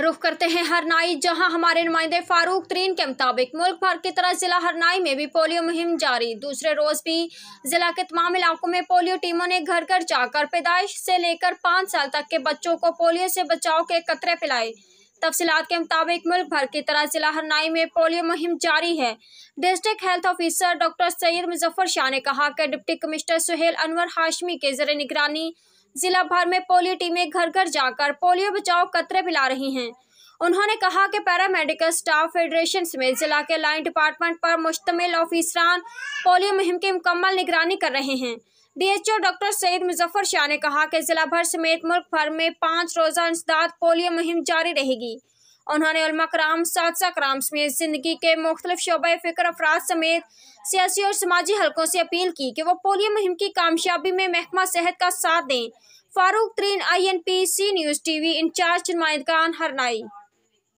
रुख करते हैं हरनाई जहां हमारे नुमाइंदे फारूक तरीन के मुताबिक मुल्क भर की तरह जिला हरनाई में भी पोलियो मुहिम जारी दूसरे रोज भी जिला के तमाम इलाकों में पोलियो टीमों ने घर घर जाकर पैदाइश से लेकर पाँच साल तक के बच्चों को पोलियो से बचाव के कतरे पिलाए तफसीत के मुताबिक मुल्क भर की तरह जिला हरनाई में पोलियो मुहिम जारी है district health officer doctor Syed Muzaffar Shah ने कहा कि डिप्टी कमिश्नर सुहेल अनवर हाशमी के जर निगरानी जिला भर में पोलियो टीमें घर घर जाकर पोलियो बचाव कतरे पिला रही हैं उन्होंने कहा कि पैरामेडिकल स्टाफ फेडरेशन समेत जिला के लाइन डिपार्टमेंट पर मुश्तमिल ऑफिसरान पोलियो मुहिम की मुकम्मल निगरानी कर रहे हैं डीएचओ डॉक्टर सईद मुजफ्फर शाह ने कहा कि जिला भर समेत मुल्क भर में पाँच रोजा इंसदाद पोलियो मुहिम जारी रहेगी उन्होंने कराम सादसा में ज़िंदगी के मुख्तलिफ शोबा फ़िक्र अफराज समेत सियासी और समाजी हलकों से अपील की कि वो पोलियो मुहिम की कामयाबी में महकमा सेहत का साथ दें Farooq Tareen I N P C news T V incharge नुमाइंद खान हरनाई